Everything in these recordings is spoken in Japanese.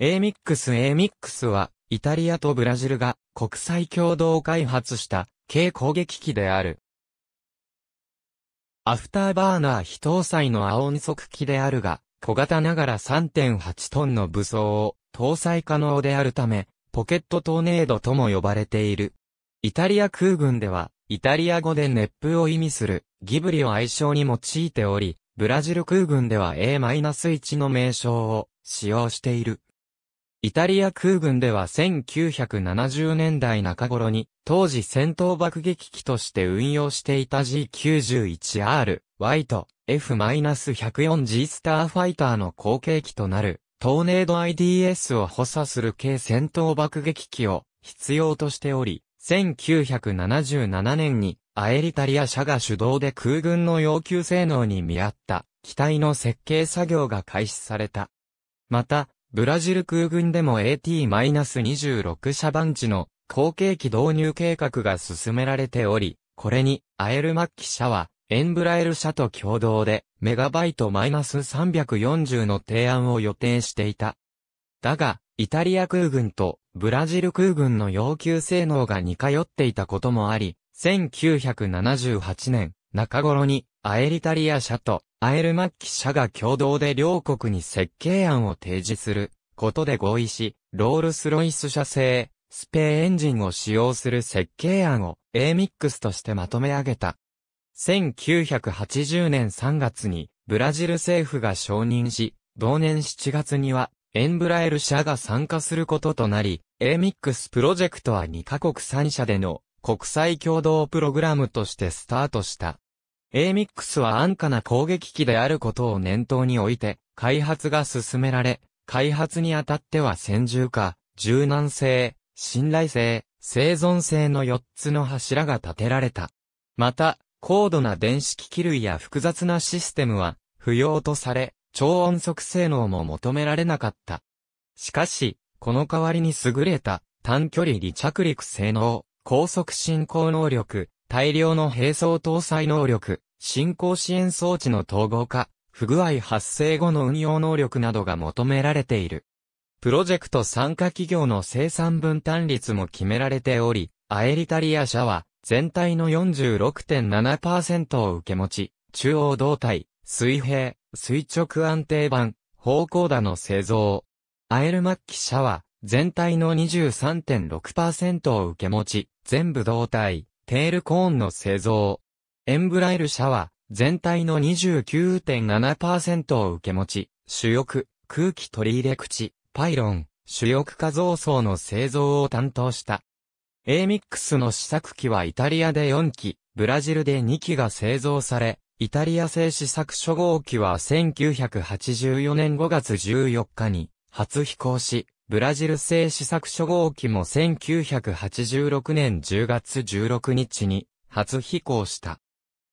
AMIX-AMIX は、イタリアとブラジルが国際共同開発した軽攻撃機である。アフターバーナー非搭載の青二足機であるが、小型ながら3.8トンの武装を搭載可能であるため、ポケットトーネードとも呼ばれている。イタリア空軍では、イタリア語で熱風を意味するギブリを愛称に用いており、ブラジル空軍では A-1 の名称を使用している。イタリア空軍では1970年代中頃に、当時戦闘爆撃機として運用していた G91R、Y と F-104G スターファイターの後継機となる、トーネード IDS を補佐する軽戦闘爆撃機を必要としており、1977年にアエリタリア社が主導で空軍の要求性能に見合った機体の設計作業が開始された。また、ブラジル空軍でも AT-26 車番地の後継機導入計画が進められており、これにアエルマッキ社はエンブラエル社と共同でメガバイト340の提案を予定していた。だが、イタリア空軍とブラジル空軍の要求性能が似通っていたこともあり、1978年中頃にアエリタリア社とアエルマッキ社が共同で両国に設計案を提示することで合意し、ロールスロイス社製、スペーエンジンを使用する設計案を A ミックスとしてまとめ上げた。1980年3月にブラジル政府が承認し、同年7月にはエンブラエル社が参加することとなり、A ミックスプロジェクトは2カ国3社での国際共同プログラムとしてスタートした。AMIX は安価な攻撃機であることを念頭において、開発が進められ、開発にあたっては先住化、柔軟性、信頼性、生存性の4つの柱が立てられた。また、高度な電子機器類や複雑なシステムは不要とされ、超音速性能も求められなかった。しかし、この代わりに優れた短距離離着陸性能、高速進行能力、大量の並走搭載能力、進行支援装置の統合化、不具合発生後の運用能力などが求められている。プロジェクト参加企業の生産分担率も決められており、アエリタリア社は全体の46.7%を受け持ち、中央胴体、水平、垂直安定板、方向打の製造。アエルマッキ社は全体の23.6%を受け持ち、全部胴体、テールコーンの製造。エンブライル社は、全体の29.7%を受け持ち、主翼、空気取り入れ口、パイロン、主翼化造層の製造を担当した。a ックスの試作機はイタリアで4機、ブラジルで2機が製造され、イタリア製試作初号機は1984年5月14日に初飛行し、ブラジル製試作初号機も1986年10月16日に初飛行した。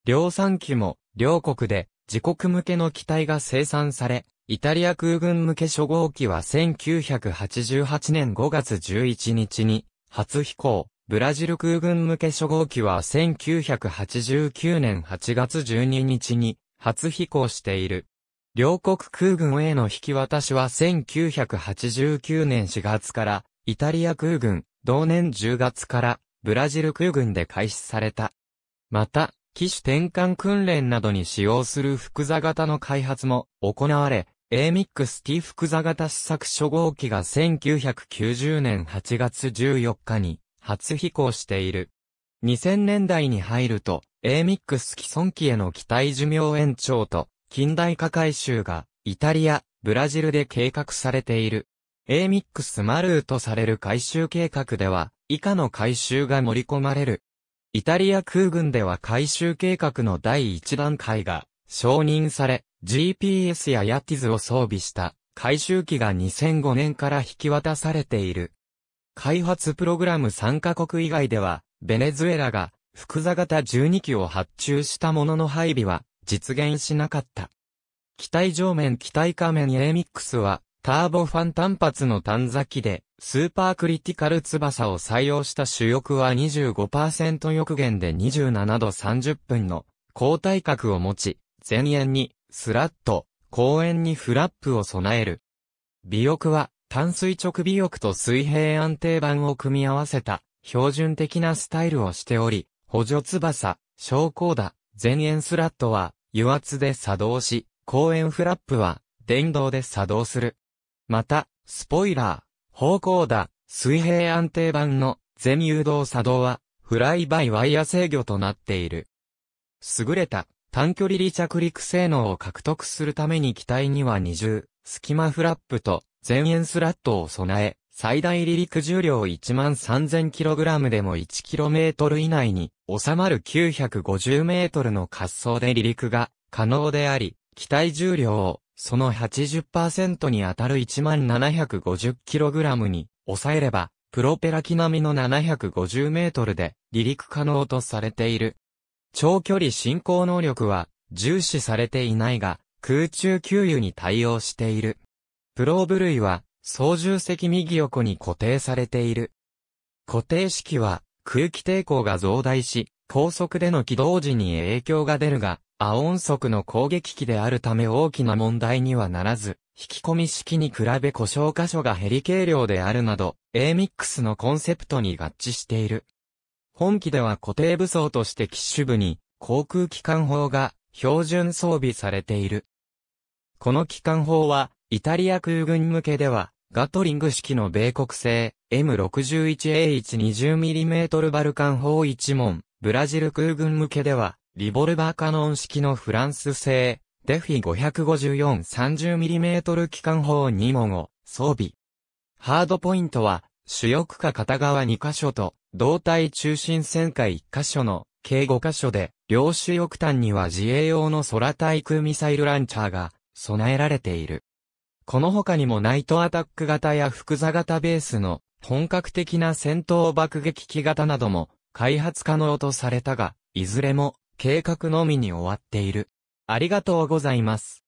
量産機も両国で自国向けの機体が生産され、イタリア空軍向け初号機は1988年5月11日に初飛行、ブラジル空軍向け初号機は1989年8月12日に初飛行している。両国空軍への引き渡しは1989年4月から、イタリア空軍、同年10月から、ブラジル空軍で開始された。また、機種転換訓練などに使用する複座型の開発も行われ、AMIX-T 複座型試作初号機が1990年8月14日に初飛行している。2000年代に入ると、AMIX 既存機への機体寿命延長と、近代化改修が、イタリア、ブラジルで計画されている。A ミックスマルーとされる改修計画では、以下の改修が盛り込まれる。イタリア空軍では改修計画の第1段階が承認され、GPS やヤティズを装備した改修機が2005年から引き渡されている。開発プログラム参加国以外では、ベネズエラが複座型12機を発注したものの配備は実現しなかった。機体上面機体下面エーミックスは、ターボファン単発の短機で、スーパークリティカル翼を採用した主翼は25%翼限で27度30分の高体角を持ち、前縁にスラット、後縁にフラップを備える。尾翼は単垂直尾翼と水平安定板を組み合わせた標準的なスタイルをしており、補助翼、昇降打、前縁スラットは油圧で作動し、公園フラップは、電動で作動する。また、スポイラー、方向打、水平安定板の全誘導作動は、フライバイワイヤ制御となっている。優れた短距離離着陸性能を獲得するために機体には二重、隙間フラップと前円スラットを備え、最大離陸重量 13,000kg でも 1km 以内に収まる 950m の滑走で離陸が可能であり、機体重量を、その80%に当たる 1750kg に抑えれば、プロペラ機並みの750メートルで離陸可能とされている。長距離進行能力は重視されていないが、空中給油に対応している。プローブ類は操縦席右横に固定されている。固定式は空気抵抗が増大し、高速での起動時に影響が出るが、亜音速の攻撃機であるため大きな問題にはならず、引き込み式に比べ故障箇所が減り軽量であるなど、A-MIX のコンセプトに合致している。本機では固定武装として機種部に航空機関砲が標準装備されている。この機関砲は、イタリア空軍向けでは、ガトリング式の米国製 M61A120mm バルカン砲1門、ブラジル空軍向けではリボルバーカノン式のフランス製、デフィ 554-30mm 機関砲2門を装備。ハードポイントは、主翼下片側2箇所と、胴体中心旋回1箇所の計5箇所で、両主翼端には自衛用の空対空ミサイルランチャーが備えられている。この他にもナイトアタック型や複座型ベースの本格的な戦闘爆撃機型なども開発可能とされたが、いずれも計画のみに終わっている。ありがとうございます。